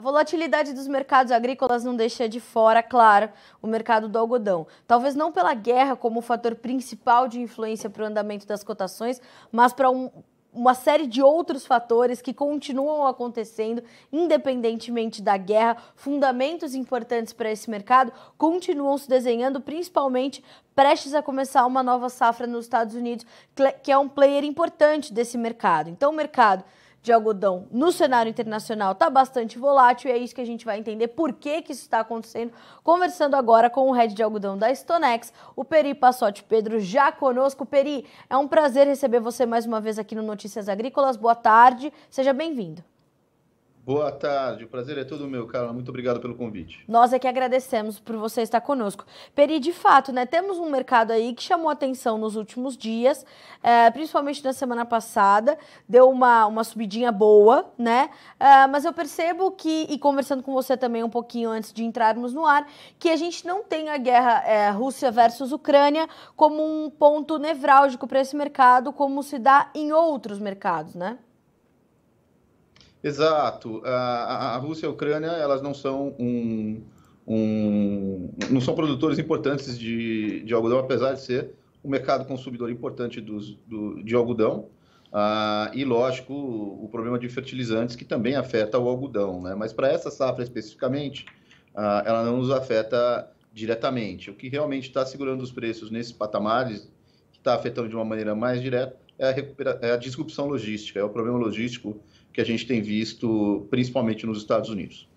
A volatilidade dos mercados agrícolas não deixa de fora, claro, o mercado do algodão. Talvez não pela guerra como fator principal de influência para o andamento das cotações, mas para um, uma série de outros fatores que continuam acontecendo independentemente da guerra. Fundamentos importantes para esse mercado continuam se desenhando, principalmente prestes a começar uma nova safra nos Estados Unidos, que é um player importante desse mercado. Então, o mercado de algodão no cenário internacional está bastante volátil e é isso que a gente vai entender por que, que isso está acontecendo. Conversando agora com o head de algodão da Stonex, o Peri Passotti Pedro, já conosco. Peri, é um prazer receber você mais uma vez aqui no Notícias Agrícolas. Boa tarde, seja bem-vindo. Boa tarde, o prazer é todo meu, Carla. Muito obrigado pelo convite. Nós é que agradecemos por você estar conosco. Peri, de fato, né, temos um mercado aí que chamou atenção nos últimos dias, é, principalmente na semana passada, deu uma, uma subidinha boa, né? É, mas eu percebo que, e conversando com você também um pouquinho antes de entrarmos no ar, que a gente não tem a guerra é, Rússia versus Ucrânia como um ponto nevrálgico para esse mercado, como se dá em outros mercados, né? Exato. A, a Rússia e a Ucrânia, elas não são um, um, não são produtores importantes de, de algodão, apesar de ser um mercado consumidor importante dos, do, de algodão. Ah, e, lógico, o, o problema de fertilizantes, que também afeta o algodão. Né? Mas para essa safra especificamente, ah, ela não nos afeta diretamente. O que realmente está segurando os preços nesses patamares, que está afetando de uma maneira mais direta, é a, recupera... é a disrupção logística, é o problema logístico que a gente tem visto, principalmente nos Estados Unidos.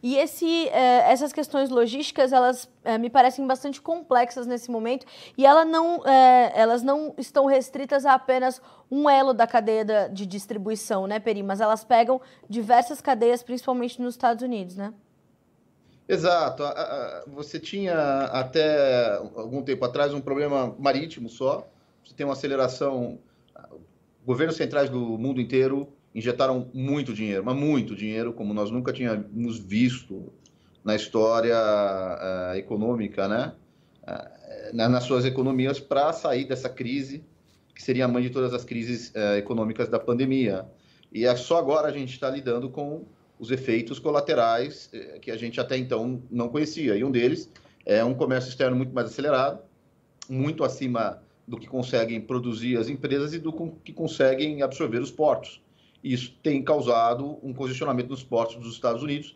E esse, é, essas questões logísticas, elas é, me parecem bastante complexas nesse momento e ela não, é, elas não estão restritas a apenas um elo da cadeia de distribuição, né, Peri? Mas elas pegam diversas cadeias, principalmente nos Estados Unidos, né? Exato. Você tinha até algum tempo atrás um problema marítimo só. Você tem uma aceleração governos centrais do mundo inteiro injetaram muito dinheiro, mas muito dinheiro, como nós nunca tínhamos visto na história uh, econômica, né? Uh, na, nas suas economias para sair dessa crise, que seria a mãe de todas as crises uh, econômicas da pandemia. E é só agora a gente está lidando com os efeitos colaterais que a gente até então não conhecia. E um deles é um comércio externo muito mais acelerado, muito acima do que conseguem produzir as empresas e do que conseguem absorver os portos. Isso tem causado um congestionamento nos portos dos Estados Unidos,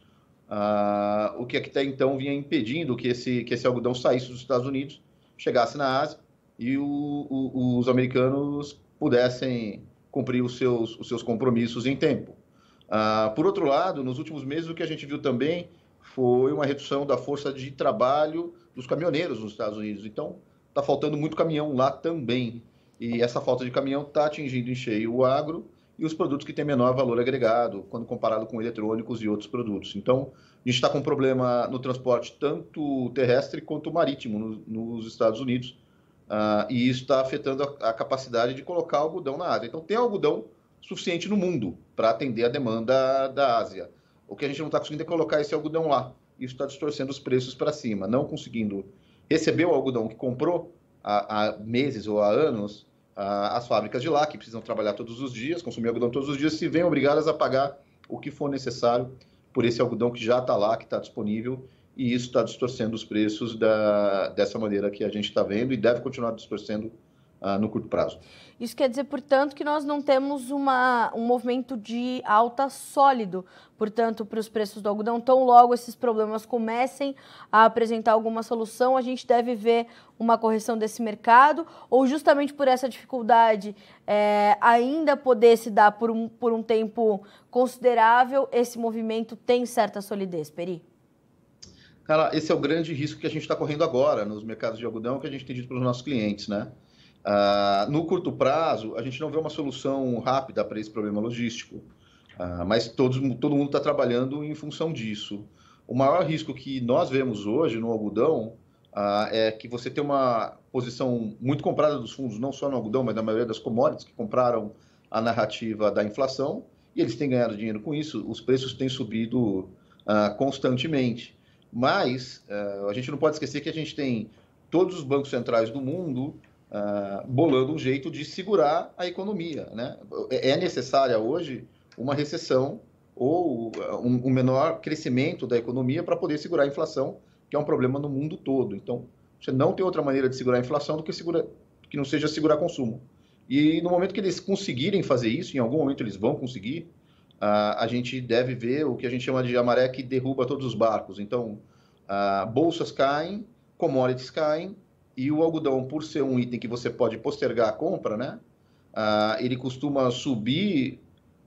uh, o que até então vinha impedindo que esse, que esse algodão saísse dos Estados Unidos, chegasse na Ásia e o, o, os americanos pudessem cumprir os seus, os seus compromissos em tempo. Uh, por outro lado, nos últimos meses, o que a gente viu também foi uma redução da força de trabalho dos caminhoneiros nos Estados Unidos. Então, está faltando muito caminhão lá também. E essa falta de caminhão está atingindo em cheio o agro e os produtos que têm menor valor agregado, quando comparado com eletrônicos e outros produtos. Então, a gente está com um problema no transporte tanto terrestre quanto marítimo no, nos Estados Unidos. Uh, e isso está afetando a, a, capacidade de colocar algodão na Ásia. Então, tem algodão suficiente no mundo para atender a demanda da Ásia. O que a gente não está conseguindo é colocar esse algodão lá. Isso está distorcendo os preços para cima, não conseguindo recebeu o algodão que comprou há, há meses ou há anos, as fábricas de lá, que precisam trabalhar todos os dias, consumir algodão todos os dias, se veem obrigadas a pagar o que for necessário por esse algodão que já está lá, que está disponível, e isso está distorcendo os preços da, dessa maneira que a gente está vendo e deve continuar distorcendo ah, no curto prazo. Isso quer dizer, portanto, que nós não temos uma, um movimento de alta sólido, portanto, para os preços do algodão. Tão logo esses problemas comecem a apresentar alguma solução, a gente deve ver uma correção desse mercado, ou justamente por essa dificuldade é, ainda poder se dar por um, por um tempo considerável, esse movimento tem certa solidez, Peri? Cara, esse é o grande risco que a gente está correndo agora nos mercados de algodão, que a gente tem dito para os nossos clientes, né? Ah, no curto prazo, a gente não vê uma solução rápida para esse problema logístico, ah, mas todos, todo mundo está trabalhando em função disso. O maior risco que nós vemos hoje no algodão ah, é que você tem uma posição muito comprada dos fundos, não só no algodão, mas na maioria das commodities que compraram a narrativa da inflação, e eles têm ganhado dinheiro com isso, os preços têm subido constantemente. Mas a gente não pode esquecer que a gente tem todos os bancos centrais do mundo uh, bolando um jeito de segurar a economia. Né? É, é necessária hoje uma recessão ou ah, um, um menor crescimento da economia para poder segurar a inflação, que é um problema no mundo todo. Então, você não tem outra maneira de segurar a inflação do que, segura, que não seja segurar consumo. E no momento que eles conseguirem fazer isso, em algum momento eles vão conseguir, uh, a gente deve ver o que a gente chama de a que derruba todos os barcos. Então, uh, bolsas caem, commodities caem, e o algodão, por ser um item que você pode postergar a compra, né? Ah, ele costuma subir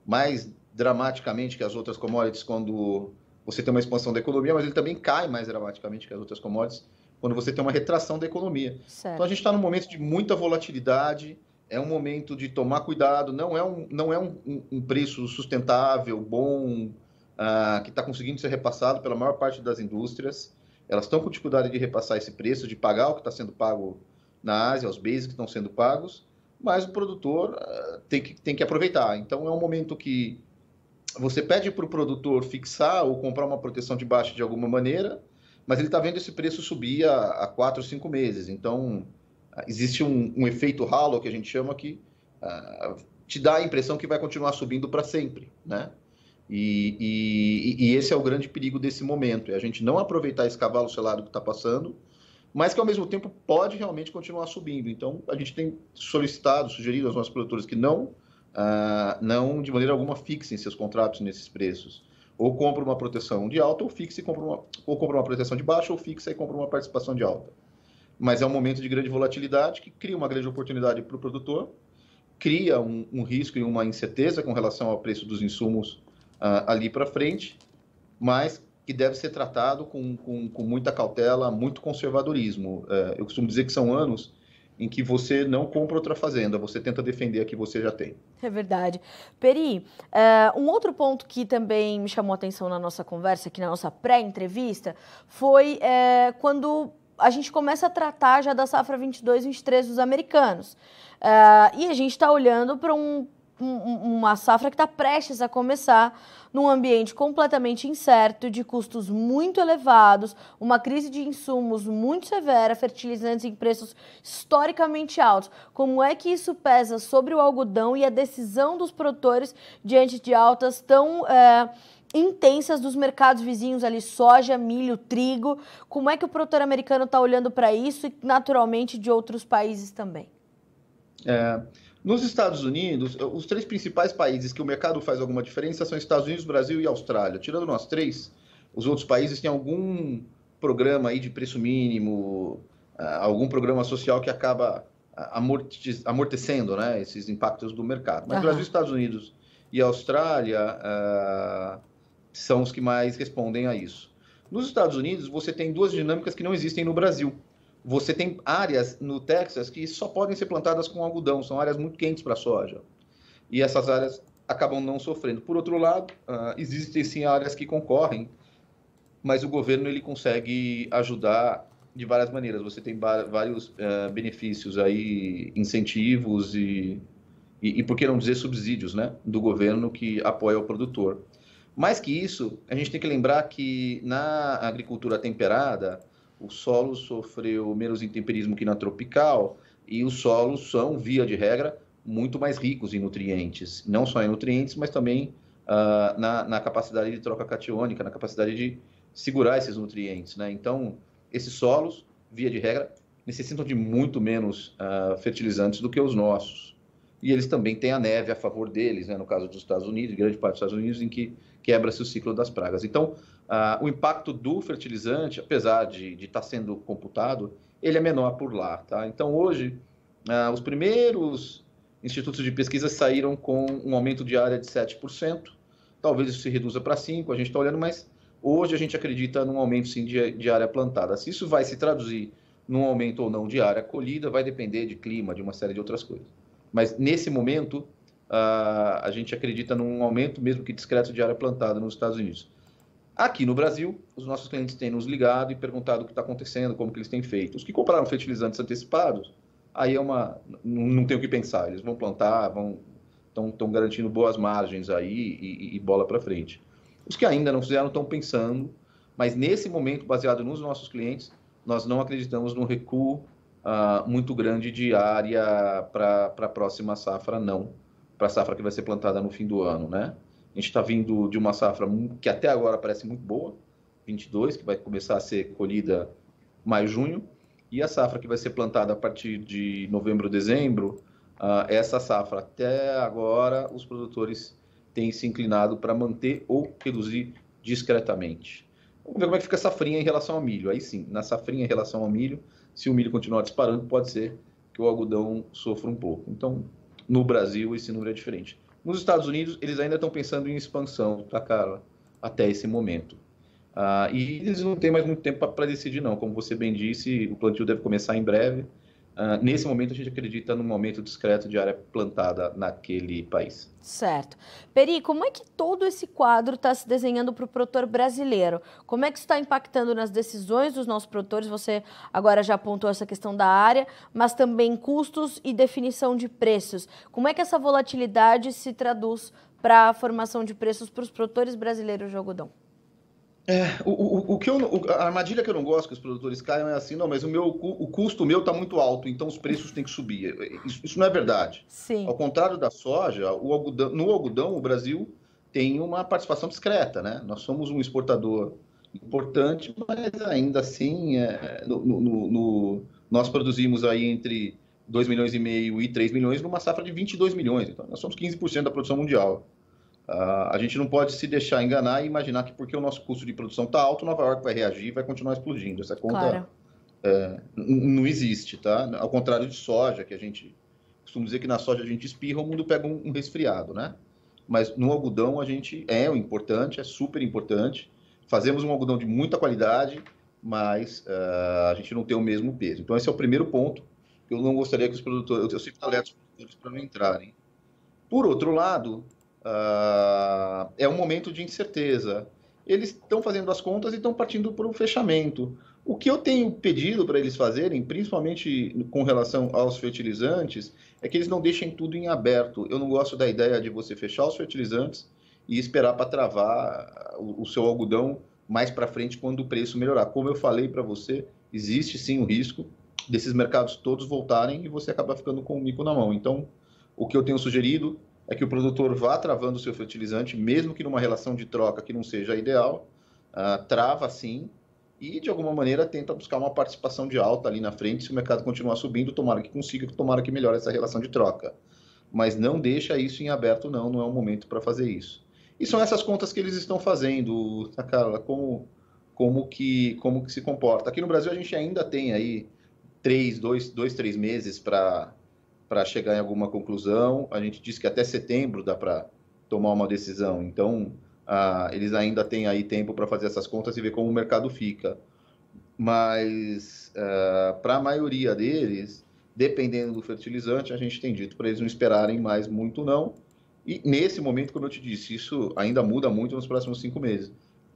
mais dramaticamente que as outras commodities quando você tem uma expansão da economia, mas ele também cai mais dramaticamente que as outras commodities quando você tem uma retração da economia. Certo. Então a gente está num momento de muita volatilidade, é um momento de tomar cuidado, não é um, não é um, um preço sustentável, bom, uh, que está conseguindo ser repassado pela maior parte das indústrias elas estão com dificuldade de repassar esse preço, de pagar o que está sendo pago na Ásia, os bens que estão sendo pagos, mas o produtor uh, tem, que, tem que aproveitar. Então, é um momento que você pede para o produtor fixar ou comprar uma proteção de baixa de alguma maneira, mas ele está vendo esse preço subir há a quatro, cinco meses. Então, existe um, um efeito halo que a gente chama, que uh, te dá a impressão que vai continuar subindo para sempre, né? E, e, e, esse é o grande perigo desse momento, é a gente não aproveitar esse cavalo selado que está passando, mas que ao mesmo tempo pode realmente continuar subindo. Então a gente tem solicitado, sugerido aos nossos produtores que não, ah, não de maneira alguma fixem seus contratos nesses preços. Ou compra uma proteção de alta, ou fixe e compra uma, ou compra uma proteção de baixa, ou fixa e compra uma participação de alta. Mas é um momento de grande volatilidade que cria uma grande oportunidade para o produtor, cria um, um risco e uma incerteza com relação ao preço dos insumos uh, ali para frente, mas que deve ser tratado com, com, com muita cautela, muito conservadorismo. Uh, eu costumo dizer que são anos em que você não compra outra fazenda, você tenta defender a que você já tem. É verdade. Peri, uh, um outro ponto que também me chamou a atenção na nossa conversa, aqui na nossa pré-entrevista, foi uh, quando a gente começa a tratar já da safra 22 e 23 dos americanos. Uh, e a gente está olhando para um um, uma safra que está prestes a começar num ambiente completamente incerto, de custos muito elevados, uma crise de insumos muito severa, fertilizantes em preços historicamente altos. Como é que isso pesa sobre o algodão e a decisão dos produtores diante de altas tão. É, intensas dos mercados vizinhos ali, soja, milho, trigo. Como é que o produtor americano está olhando para isso e, naturalmente, de outros países também? É, nos Estados Unidos, os três principais países que o mercado faz alguma diferença são Estados Unidos, Brasil e Austrália. Tirando nós três, os outros países têm algum programa aí de preço mínimo, é, algum programa social que acaba é, amortecendo né, esses impactos do mercado. Mas Brasil, Estados Unidos e Austrália uh, são os que mais respondem a isso. Nos Estados Unidos, você tem duas dinâmicas que não existem no Brasil. Você tem áreas no Texas que só podem ser plantadas com algodão, são áreas muito quentes para soja. E essas áreas acabam não sofrendo. Por outro lado, ah, existem sim áreas que concorrem, mas o governo ele consegue ajudar de várias maneiras. Você tem vários uh, benefícios aí, incentivos e, e, e, por que não dizer, subsídios né, do governo que apoia o produtor. Mais que isso, a gente tem que lembrar que na agricultura temperada, o solo sofreu menos intemperismo que na tropical e os solos são, via de regra, muito mais ricos em nutrientes, não só em nutrientes, mas também uh, na, na, capacidade de troca catiônica, na capacidade de segurar esses nutrientes. Né? Então, esses solos, via de regra, necessitam de muito menos uh, fertilizantes do que os nossos. E eles também têm a neve a favor deles, né? no caso dos Estados Unidos, grande parte dos Estados Unidos, em que quebra-se o ciclo das pragas. Então, ah, o impacto do fertilizante, apesar de estar tá sendo computado, ele é menor por lá. Tá? Então, hoje, ah, os primeiros institutos de pesquisa saíram com um aumento de área de 7%. Talvez isso se reduza para 5%, a gente está olhando, mas hoje a gente acredita num aumento sim de, de área plantada. Se isso vai se traduzir num aumento ou não de área colhida, vai depender de clima, de uma série de outras coisas. Mas nesse momento, ah, a gente acredita num aumento, mesmo que discreto, de área plantada nos Estados Unidos. Aqui no Brasil, os nossos clientes têm nos ligado e perguntado o que está acontecendo, como que eles têm feito. Os que compraram fertilizantes antecipados, aí é uma. não, tem o que pensar. Eles vão plantar, vão estão garantindo boas margens aí e, e, e bola para frente. Os que ainda não fizeram estão pensando, mas nesse momento, baseado nos nossos clientes, nós não acreditamos num recuo uh, muito grande de área para a próxima safra, não. Para a safra que vai ser plantada no fim do ano, né? A gente está vindo de uma safra que até agora parece muito boa, 22, que vai começar a ser colhida mais junho, e a safra que vai ser plantada a partir de novembro, dezembro, uh, essa safra até agora os produtores têm se inclinado para manter ou reduzir discretamente. Vamos ver como é que fica a safrinha em relação ao milho. Aí sim, na safrinha em relação ao milho, se o milho continuar disparando, pode ser que o algodão sofra um pouco. Então, no Brasil, esse número é diferente. Nos Estados Unidos, eles ainda estão pensando em expansão, tá, Carla? Até esse momento. Ah, e eles não têm mais muito tempo para decidir, não. Como você bem disse, o plantio deve começar em breve. Uh, nesse momento, a gente acredita num aumento discreto de área plantada naquele país. Certo. Peri, como é que todo esse quadro está se desenhando para o produtor brasileiro? Como é que está impactando nas decisões dos nossos produtores? Você agora já apontou essa questão da área, mas também custos e definição de preços. Como é que essa volatilidade se traduz para a formação de preços para os produtores brasileiros de algodão? É, o, o, o, que eu, a armadilha que eu não gosto que os produtores caiam é assim, não, mas o meu o custo meu está muito alto, então os preços têm que subir. É, é, isso, isso não é verdade. Sim. Ao contrário da soja, o algodão, no algodão o Brasil tem uma participação discreta, né? Nós somos um exportador importante, mas ainda assim é, no, no, no, nós produzimos aí entre 2 milhões e meio e 3 milhões numa safra de 22 milhões. Então nós somos 15% da produção mundial. Uh, a gente não pode se deixar enganar e imaginar que porque o nosso custo de produção está alto, Nova York vai reagir e vai continuar explodindo. Essa conta claro. é, não existe, tá? Ao contrário de soja, que a gente costuma dizer que na soja a gente espirra, o mundo pega um, um resfriado, né? Mas no algodão a gente é importante, é super importante. Fazemos um algodão de muita qualidade, mas uh, a gente não tem o mesmo peso. Então esse é o primeiro ponto que eu não gostaria que os produtores, eu sempre alerto os produtores para não entrarem. Por outro lado, uh, é um momento de incerteza. Eles estão fazendo as contas e estão partindo para o fechamento. O que eu tenho pedido para eles fazerem, principalmente com relação aos fertilizantes, é que eles não deixem tudo em aberto. Eu não gosto da ideia de você fechar os fertilizantes e esperar para travar o, o seu algodão mais para frente quando o preço melhorar. Como eu falei para você, existe sim o risco desses mercados todos voltarem e você acaba ficando com o mico na mão. Então, o que eu tenho sugerido é que o produtor vá travando o seu fertilizante, mesmo que numa relação de troca que não seja ideal, uh, trava sim e, de alguma maneira, tenta buscar uma participação de alta ali na frente, se o mercado continuar subindo, tomara que consiga, tomara que melhore essa relação de troca. Mas não deixa isso em aberto, não, não é o momento para fazer isso. E são essas contas que eles estão fazendo, tá, Carla? Como, como, que, como que se comporta? Aqui no Brasil a gente ainda tem aí três, dois, dois três meses para para chegar em alguma conclusão. A gente disse que até setembro dá para tomar uma decisão. Então, ah, eles ainda têm aí tempo para fazer essas contas e ver como o mercado fica. Mas, ah, é, para a maioria deles, dependendo do fertilizante, a gente tem dito para eles não esperarem mais muito, não. E nesse momento, como eu te disse, isso ainda muda muito nos próximos cinco meses.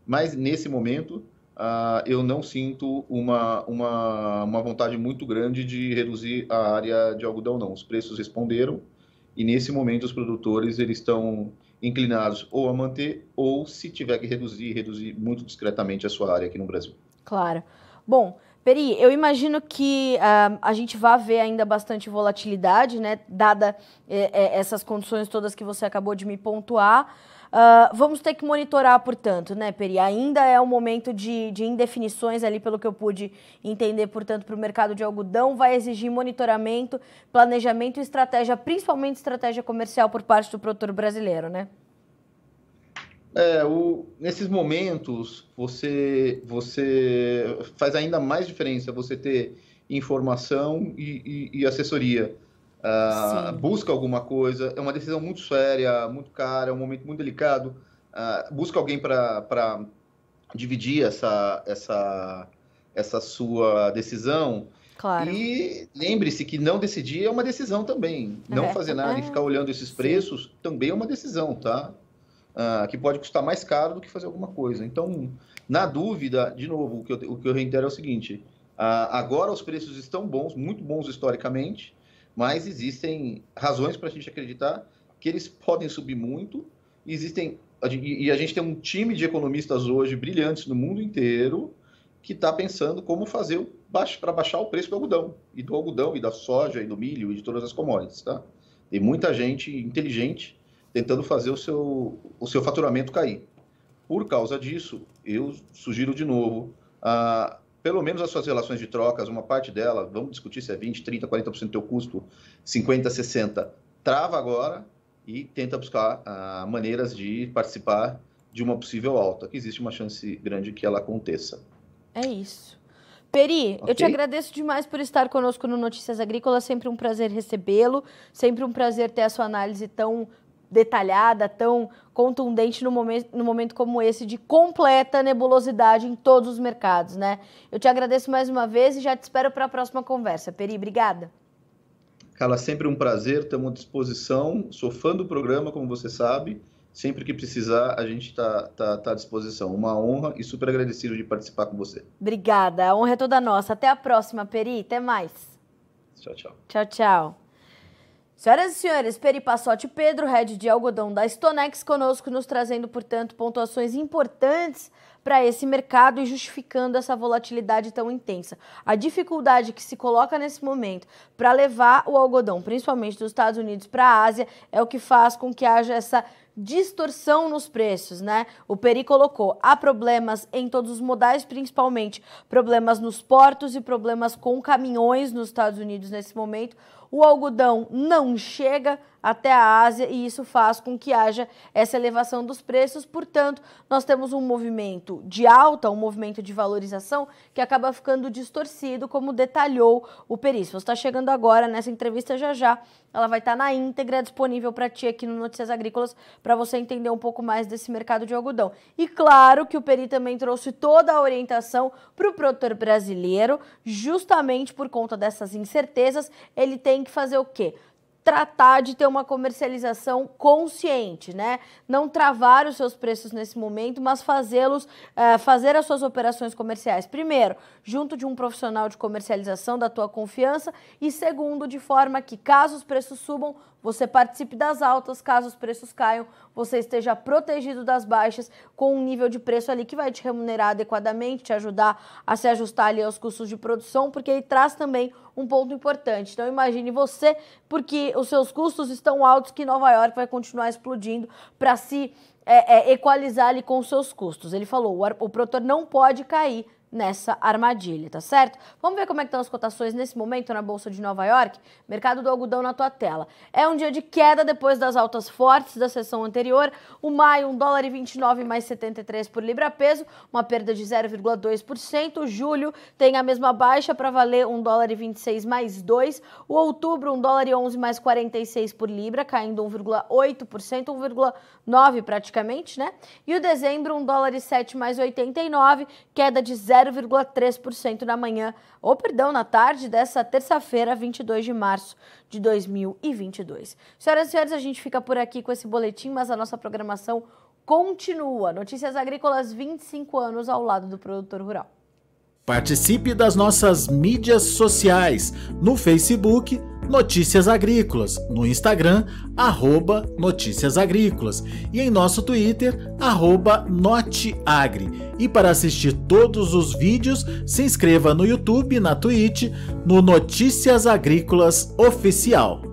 Mas nesse momento, uh, eu não sinto uma, uma, uma vontade muito grande de reduzir a área de algodão, não. Os preços responderam e, nesse momento, os produtores eles estão inclinados ou a manter ou, se tiver que reduzir, reduzir muito discretamente a sua área aqui no Brasil. Claro. Bom, Peri, eu imagino que uh, a gente vai ver ainda bastante volatilidade, né? Dada eh, eh, essas condições todas que você acabou de me pontuar. Uh, vamos ter que monitorar, portanto, né, Peri? Ainda é um momento de, de indefinições ali, pelo que eu pude entender, portanto, para o mercado de algodão. Vai exigir monitoramento, planejamento e estratégia, principalmente estratégia comercial por parte do produtor brasileiro, né? É, o, nesses momentos, você, você faz ainda mais diferença você ter informação e, e, e assessoria uh, busca alguma coisa. É uma decisão muito séria, muito cara, é um momento muito delicado. Uh, busca alguém para dividir essa, essa, essa sua decisão. Claro. E lembre-se que não decidir é uma decisão também. É. Não fazer nada é. e ficar olhando esses preços Sim. também é uma decisão, tá? Uh, que pode custar mais caro do que fazer alguma coisa. Então, na dúvida, de novo, o que eu, o que eu reitero é o seguinte: uh, agora os preços estão bons, muito bons historicamente mas existem razões para a gente acreditar que eles podem subir muito. Existem e a gente tem um time de economistas hoje brilhantes no mundo inteiro que está pensando como fazer para baixar o preço do algodão e do algodão e da soja e do milho e de todas as commodities, tá? Tem muita gente inteligente tentando fazer o seu o seu faturamento cair. Por causa disso, eu sugiro de novo a pelo menos as suas relações de trocas, uma parte dela, vamos discutir se é 20, 30, 40% do teu custo, 50, 60, trava agora e tenta buscar ah, maneiras de participar de uma possível alta, que existe uma chance grande que ela aconteça. É isso. Peri, okay. eu te agradeço demais por estar conosco no Notícias Agrícolas, sempre um prazer recebê-lo, sempre um prazer ter a sua análise tão detalhada, tão contundente no momento, no momento como esse de completa nebulosidade em todos os mercados, né? Eu te agradeço mais uma vez e já te espero para a próxima conversa. Peri, obrigada. Carla, sempre um prazer, estamos à disposição. Sou fã do programa, como você sabe. Sempre que precisar, a gente está tá, tá à disposição. Uma honra e super agradecido de participar com você. Obrigada, a honra é toda nossa. Até a próxima, Peri. Até mais. Tchau, tchau. Tchau, tchau. Senhoras e senhores, Peripassote Pedro, head de algodão da Stonex, conosco nos trazendo, portanto, pontuações importantes para esse mercado e justificando essa volatilidade tão intensa. A dificuldade que se coloca nesse momento para levar o algodão, principalmente dos Estados Unidos para a Ásia, é o que faz com que haja essa distorção nos preços, né? O Peri colocou, há problemas em todos os modais, principalmente problemas nos portos e problemas com caminhões nos Estados Unidos nesse momento o algodão não chega até a Ásia e isso faz com que haja essa elevação dos preços. Portanto, nós temos um movimento de alta, um movimento de valorização que acaba ficando distorcido, como detalhou o Peri. Se você está chegando agora nessa entrevista já já, ela vai estar tá na íntegra disponível para ti aqui no Notícias Agrícolas para você entender um pouco mais desse mercado de algodão. E claro que o Peri também trouxe toda a orientação para o produtor brasileiro, justamente por conta dessas incertezas, ele tem tem que fazer o quê? tratar de ter uma comercialização consciente, né? Não travar os seus preços nesse momento, mas fazê-los, uh, fazer as suas operações comerciais. Primeiro, junto de um profissional de comercialização da tua confiança e segundo, de forma que caso os preços subam, você participe das altas, caso os preços caiam, você esteja protegido das baixas, com um nível de preço ali que vai te remunerar adequadamente, te ajudar a se ajustar ali aos custos de produção, porque ele traz também um ponto importante. Então imagine você, porque os seus custos estão altos, que Nova York vai continuar explodindo para se é, é, equalizar ali com os seus custos. Ele falou, o, o produtor não pode cair nessa armadilha, tá certo? Vamos ver como é que estão as cotações nesse momento na Bolsa de Nova York? Mercado do algodão na tua tela. É um dia de queda depois das altas fortes da sessão anterior. O maio, 1 dólar e 29 mais 73 por libra peso, uma perda de 0,2%. Julho tem a mesma baixa para valer 1 dólar e 26 mais 2. O outubro, 1 dólar e 11 mais 46 por libra, caindo 1,8%, 1,9 praticamente, né? E o dezembro, 1 dólar e 7 mais 89, queda de 0 0,3% na manhã, ou perdão, na tarde dessa terça-feira, 22 de março de 2022. Senhoras e senhores, a gente fica por aqui com esse boletim, mas a nossa programação continua. Notícias Agrícolas 25 anos ao lado do produtor rural. Participe das nossas mídias sociais, no Facebook Notícias Agrícolas, no Instagram arroba Notícias Agrícolas e em nosso Twitter arroba Noteagri. E para assistir todos os vídeos, se inscreva no YouTube, na Twitch, no Notícias Agrícolas Oficial.